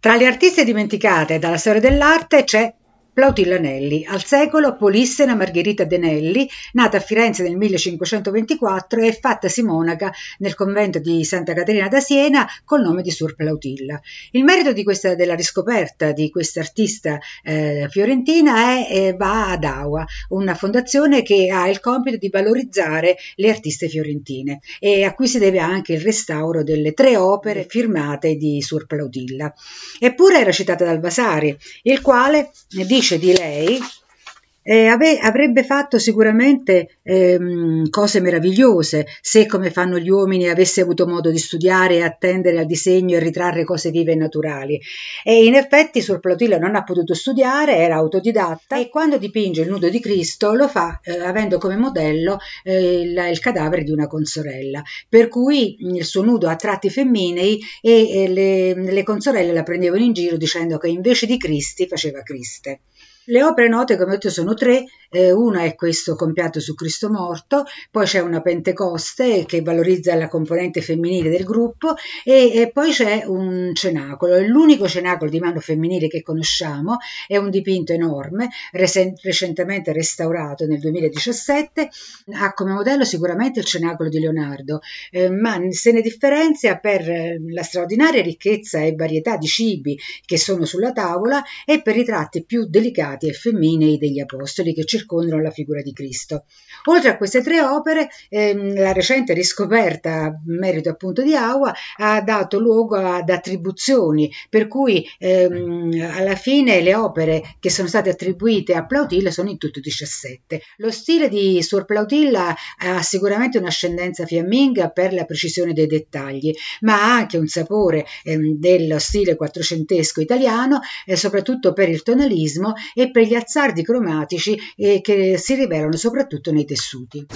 Tra le artiste dimenticate dalla storia dell'arte c'è Plautilla Nelli, al secolo Polissena Margherita De Nelli, nata a Firenze nel 1524 e fattasi monaca nel convento di Santa Caterina da Siena col nome di Sur Plautilla. Il merito questa, della riscoperta di questa artista eh, fiorentina è, eh, va ad Aua, una fondazione che ha il compito di valorizzare le artiste fiorentine e a cui si deve anche il restauro delle tre opere firmate di Sur Plautilla. Eppure era citata dal Vasari, il quale dice voce di lei eh, ave, avrebbe fatto sicuramente ehm, cose meravigliose se, come fanno gli uomini, avesse avuto modo di studiare e attendere al disegno e ritrarre cose vive e naturali. E in effetti Sur Plotilla non ha potuto studiare, era autodidatta e quando dipinge il nudo di Cristo lo fa eh, avendo come modello eh, il, il, cadavere di una consorella. Per cui mm, il suo nudo ha tratti femminei e le, le consorelle la prendevano in giro dicendo che invece di Cristi faceva Criste. Le opere note, come ho detto, sono tre. Eh, una è questo compianto su Cristo morto, poi c'è una Pentecoste che valorizza la componente femminile del gruppo e, e poi c'è un cenacolo. È l'unico cenacolo di mano femminile che conosciamo, è un dipinto enorme, resen- recentemente restaurato nel 2017, ha come modello sicuramente il cenacolo di Leonardo, eh, ma se ne differenzia per eh, la straordinaria ricchezza e varietà di cibi che sono sulla tavola e per i tratti più delicati dedicati e femminei degli apostoli che circondano la figura di Cristo. Oltre a queste tre opere, ehm, la recente riscoperta, a merito appunto di Aua, ha dato luogo ad attribuzioni, per cui ehm, alla fine le opere che sono state attribuite a Plautilla sono in tutto 17. Lo stile di Suor Plautilla ha sicuramente un'ascendenza fiamminga per la precisione dei dettagli, ma ha anche un sapore ehm, dello stile quattrocentesco italiano, eh, soprattutto per il tonalismo e per gli azzardi cromatici eh, che si rivelano soprattutto nei tessuti.